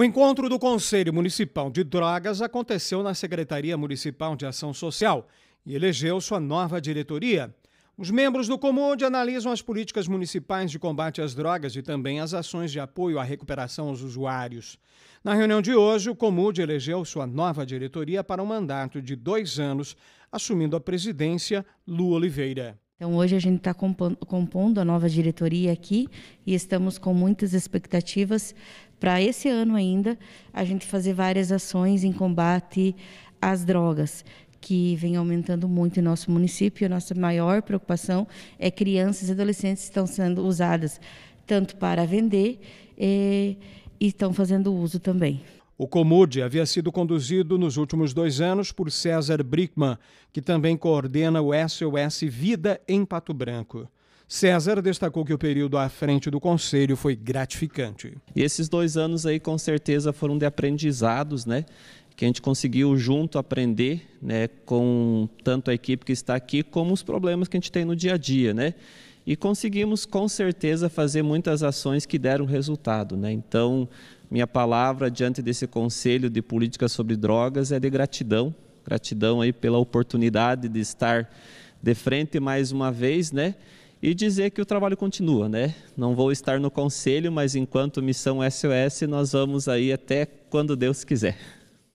O encontro do Conselho Municipal de Drogas aconteceu na Secretaria Municipal de Ação Social e elegeu sua nova diretoria. Os membros do Comod analisam as políticas municipais de combate às drogas e também as ações de apoio à recuperação aos usuários. Na reunião de hoje, o Comud elegeu sua nova diretoria para um mandato de dois anos, assumindo a presidência Lu Oliveira. Então, hoje a gente está compondo a nova diretoria aqui e estamos com muitas expectativas para esse ano ainda a gente fazer várias ações em combate às drogas que vem aumentando muito em nosso município. A nossa maior preocupação é crianças e adolescentes estão sendo usadas tanto para vender e, eh, e estão fazendo uso também. O Comude havia sido conduzido nos últimos dois anos por César Brickman, que também coordena o SOS Vida em Pato Branco. César destacou que o período à frente do conselho foi gratificante. E esses dois anos aí com certeza foram de aprendizados, né? que a gente conseguiu junto aprender né, com tanto a equipe que está aqui como os problemas que a gente tem no dia a dia, né? E conseguimos com certeza fazer muitas ações que deram resultado, né? Então, minha palavra diante desse conselho de políticas sobre drogas é de gratidão, gratidão aí pela oportunidade de estar de frente mais uma vez, né? E dizer que o trabalho continua, né? Não vou estar no conselho, mas enquanto missão SOS nós vamos aí até quando Deus quiser.